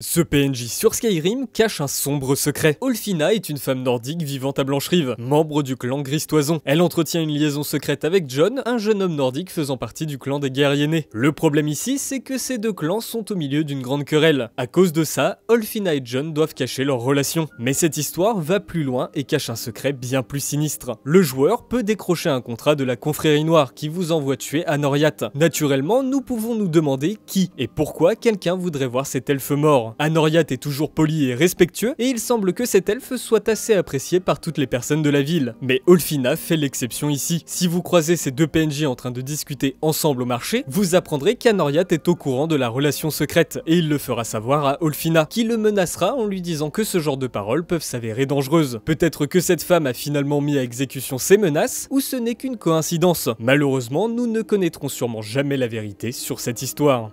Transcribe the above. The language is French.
Ce PNJ sur Skyrim cache un sombre secret. Olfina est une femme nordique vivant à Blancherive, membre du clan Gristoison. Elle entretient une liaison secrète avec John, un jeune homme nordique faisant partie du clan des guerriers nés. Le problème ici, c'est que ces deux clans sont au milieu d'une grande querelle. À cause de ça, Olfina et John doivent cacher leur relation. Mais cette histoire va plus loin et cache un secret bien plus sinistre. Le joueur peut décrocher un contrat de la confrérie noire qui vous envoie tuer à Noriath. Naturellement, nous pouvons nous demander qui et pourquoi quelqu'un voudrait voir cet elfe mort est toujours poli et respectueux, et il semble que cet elfe soit assez apprécié par toutes les personnes de la ville. Mais Olfina fait l'exception ici. Si vous croisez ces deux PNJ en train de discuter ensemble au marché, vous apprendrez qu'Anoriath est au courant de la relation secrète, et il le fera savoir à Olfina, qui le menacera en lui disant que ce genre de paroles peuvent s'avérer dangereuses. Peut-être que cette femme a finalement mis à exécution ses menaces, ou ce n'est qu'une coïncidence. Malheureusement, nous ne connaîtrons sûrement jamais la vérité sur cette histoire.